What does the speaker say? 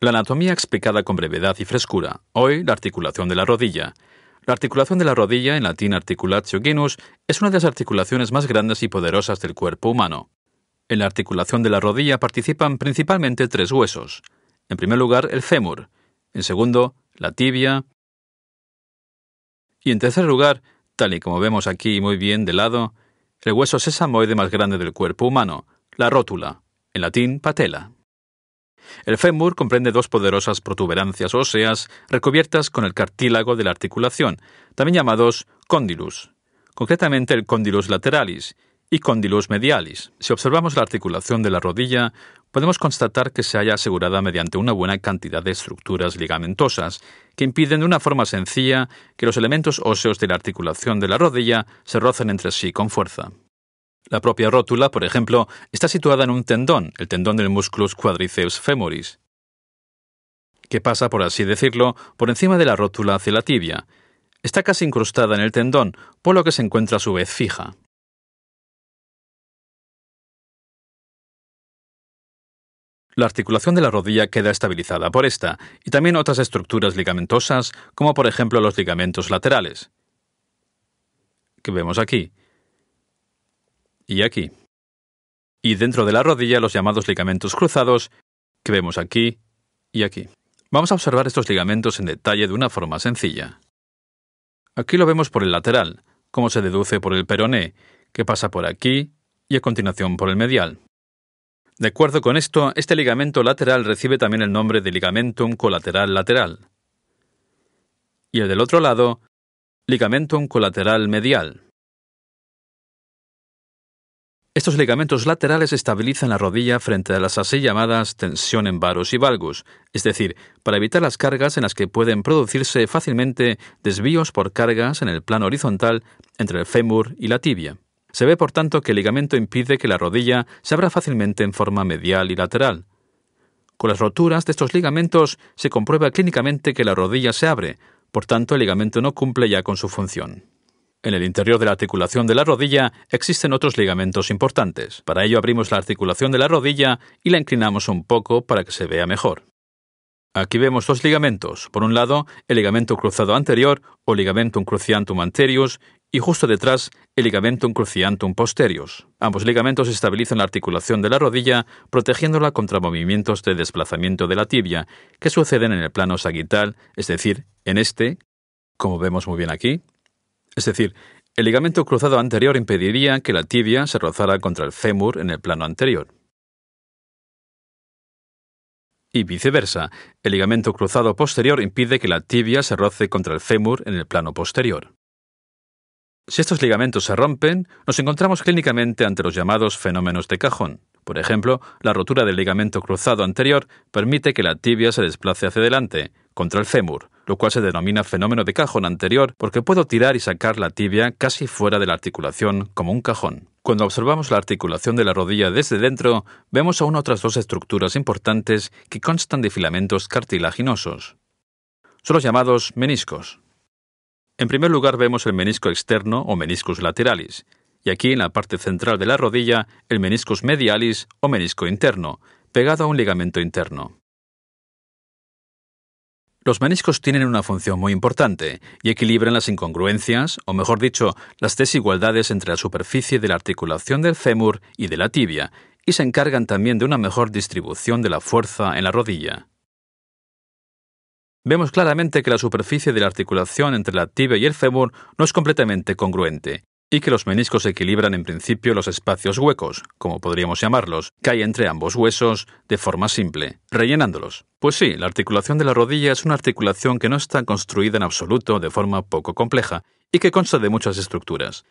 La anatomía explicada con brevedad y frescura. Hoy, la articulación de la rodilla. La articulación de la rodilla, en latín articulatio genus, es una de las articulaciones más grandes y poderosas del cuerpo humano. En la articulación de la rodilla participan principalmente tres huesos. En primer lugar, el fémur. En segundo, la tibia. Y en tercer lugar, tal y como vemos aquí muy bien de lado, el hueso sesamoide más grande del cuerpo humano, la rótula, en latín patela. El fémur comprende dos poderosas protuberancias óseas recubiertas con el cartílago de la articulación, también llamados cóndilus, concretamente el cóndilus lateralis y cóndilus medialis. Si observamos la articulación de la rodilla, podemos constatar que se halla asegurada mediante una buena cantidad de estructuras ligamentosas que impiden de una forma sencilla que los elementos óseos de la articulación de la rodilla se rocen entre sí con fuerza. La propia rótula, por ejemplo, está situada en un tendón, el tendón del musculus quadriceps femoris, que pasa, por así decirlo, por encima de la rótula hacia la tibia. Está casi incrustada en el tendón, por lo que se encuentra a su vez fija. La articulación de la rodilla queda estabilizada por esta y también otras estructuras ligamentosas, como por ejemplo los ligamentos laterales, que vemos aquí y aquí. Y dentro de la rodilla los llamados ligamentos cruzados, que vemos aquí y aquí. Vamos a observar estos ligamentos en detalle de una forma sencilla. Aquí lo vemos por el lateral, como se deduce por el peroné, que pasa por aquí y a continuación por el medial. De acuerdo con esto, este ligamento lateral recibe también el nombre de ligamentum colateral lateral. Y el del otro lado, ligamentum colateral medial. Estos ligamentos laterales estabilizan la rodilla frente a las así llamadas tensión en varos y valgus, es decir, para evitar las cargas en las que pueden producirse fácilmente desvíos por cargas en el plano horizontal entre el fémur y la tibia. Se ve por tanto que el ligamento impide que la rodilla se abra fácilmente en forma medial y lateral. Con las roturas de estos ligamentos se comprueba clínicamente que la rodilla se abre, por tanto el ligamento no cumple ya con su función. En el interior de la articulación de la rodilla existen otros ligamentos importantes. Para ello abrimos la articulación de la rodilla y la inclinamos un poco para que se vea mejor. Aquí vemos dos ligamentos. Por un lado, el ligamento cruzado anterior o ligamentum cruciantum anterius y justo detrás el ligamentum cruciantum posterius. Ambos ligamentos estabilizan la articulación de la rodilla, protegiéndola contra movimientos de desplazamiento de la tibia que suceden en el plano sagital, es decir, en este, como vemos muy bien aquí, es decir, el ligamento cruzado anterior impediría que la tibia se rozara contra el fémur en el plano anterior. Y viceversa, el ligamento cruzado posterior impide que la tibia se roce contra el fémur en el plano posterior. Si estos ligamentos se rompen, nos encontramos clínicamente ante los llamados fenómenos de cajón. Por ejemplo, la rotura del ligamento cruzado anterior permite que la tibia se desplace hacia adelante, contra el fémur, lo cual se denomina fenómeno de cajón anterior porque puedo tirar y sacar la tibia casi fuera de la articulación como un cajón. Cuando observamos la articulación de la rodilla desde dentro, vemos aún otras dos estructuras importantes que constan de filamentos cartilaginosos. Son los llamados meniscos. En primer lugar vemos el menisco externo o meniscus lateralis, y aquí en la parte central de la rodilla el meniscus medialis o menisco interno, pegado a un ligamento interno. Los meniscos tienen una función muy importante y equilibran las incongruencias, o mejor dicho, las desigualdades entre la superficie de la articulación del fémur y de la tibia, y se encargan también de una mejor distribución de la fuerza en la rodilla. Vemos claramente que la superficie de la articulación entre la tibia y el fémur no es completamente congruente, y que los meniscos equilibran en principio los espacios huecos, como podríamos llamarlos, que hay entre ambos huesos de forma simple, rellenándolos. Pues sí, la articulación de la rodilla es una articulación que no está construida en absoluto de forma poco compleja y que consta de muchas estructuras.